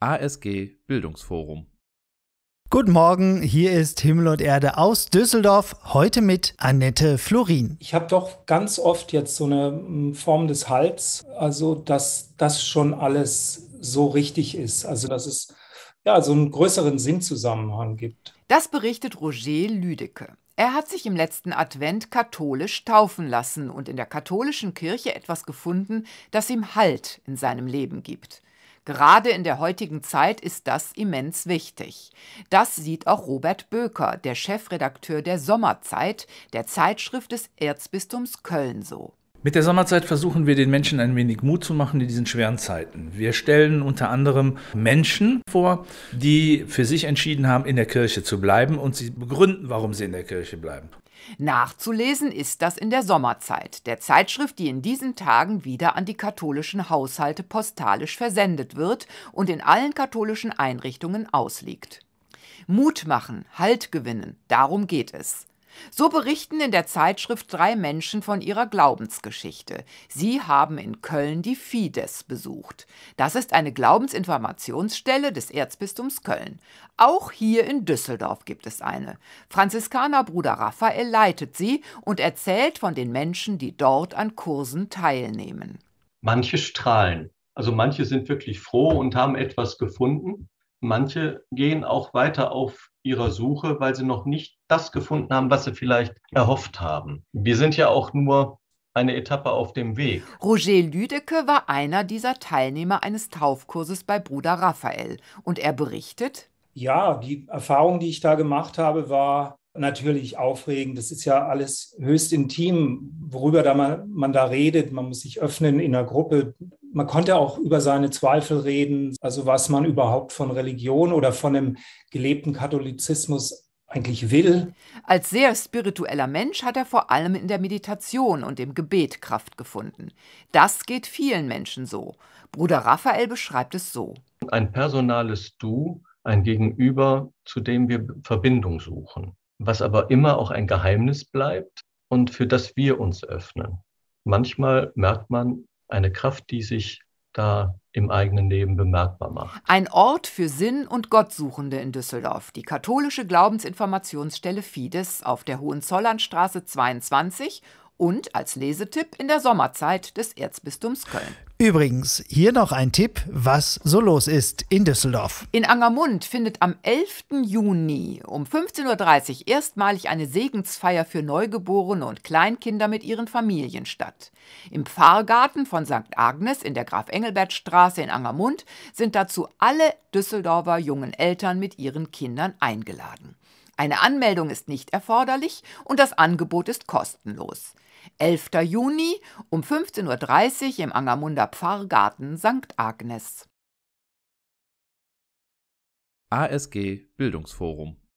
ASG Bildungsforum. Guten Morgen, hier ist Himmel und Erde aus Düsseldorf, heute mit Annette Florin. Ich habe doch ganz oft jetzt so eine hm, Form des Hals, also dass das schon alles so richtig ist, also dass es ja so einen größeren Sinnzusammenhang gibt. Das berichtet Roger Lüdecke. Er hat sich im letzten Advent katholisch taufen lassen und in der katholischen Kirche etwas gefunden, das ihm Halt in seinem Leben gibt. Gerade in der heutigen Zeit ist das immens wichtig. Das sieht auch Robert Böker, der Chefredakteur der Sommerzeit, der Zeitschrift des Erzbistums Köln so. Mit der Sommerzeit versuchen wir den Menschen ein wenig Mut zu machen in diesen schweren Zeiten. Wir stellen unter anderem Menschen vor, die für sich entschieden haben, in der Kirche zu bleiben und sie begründen, warum sie in der Kirche bleiben. Nachzulesen ist das in der Sommerzeit, der Zeitschrift, die in diesen Tagen wieder an die katholischen Haushalte postalisch versendet wird und in allen katholischen Einrichtungen ausliegt. Mut machen, Halt gewinnen, darum geht es. So berichten in der Zeitschrift drei Menschen von ihrer Glaubensgeschichte. Sie haben in Köln die Fides besucht. Das ist eine Glaubensinformationsstelle des Erzbistums Köln. Auch hier in Düsseldorf gibt es eine. Franziskanerbruder Raphael leitet sie und erzählt von den Menschen, die dort an Kursen teilnehmen. Manche strahlen. Also manche sind wirklich froh und haben etwas gefunden manche gehen auch weiter auf ihrer Suche, weil sie noch nicht das gefunden haben, was sie vielleicht erhofft haben. Wir sind ja auch nur eine Etappe auf dem Weg. Roger Lüdecke war einer dieser Teilnehmer eines Taufkurses bei Bruder Raphael und er berichtet: Ja, die Erfahrung, die ich da gemacht habe, war natürlich aufregend. Das ist ja alles höchst intim, worüber da man, man da redet. Man muss sich öffnen in einer Gruppe. Man konnte auch über seine Zweifel reden, also was man überhaupt von Religion oder von dem gelebten Katholizismus eigentlich will. Als sehr spiritueller Mensch hat er vor allem in der Meditation und dem Gebet Kraft gefunden. Das geht vielen Menschen so. Bruder Raphael beschreibt es so. Ein personales Du, ein Gegenüber, zu dem wir Verbindung suchen, was aber immer auch ein Geheimnis bleibt und für das wir uns öffnen. Manchmal merkt man, eine Kraft, die sich da im eigenen Leben bemerkbar macht. Ein Ort für Sinn- und Gottsuchende in Düsseldorf, die katholische Glaubensinformationsstelle Fides auf der Hohenzollernstraße 22 und als Lesetipp in der Sommerzeit des Erzbistums Köln. Übrigens, hier noch ein Tipp, was so los ist in Düsseldorf. In Angermund findet am 11. Juni um 15.30 Uhr erstmalig eine Segensfeier für Neugeborene und Kleinkinder mit ihren Familien statt. Im Pfarrgarten von St. Agnes in der Graf-Engelbert-Straße in Angermund sind dazu alle Düsseldorfer jungen Eltern mit ihren Kindern eingeladen. Eine Anmeldung ist nicht erforderlich und das Angebot ist kostenlos. 11. Juni um 15.30 Uhr im Angermunder Pfarrgarten St. Agnes. ASG Bildungsforum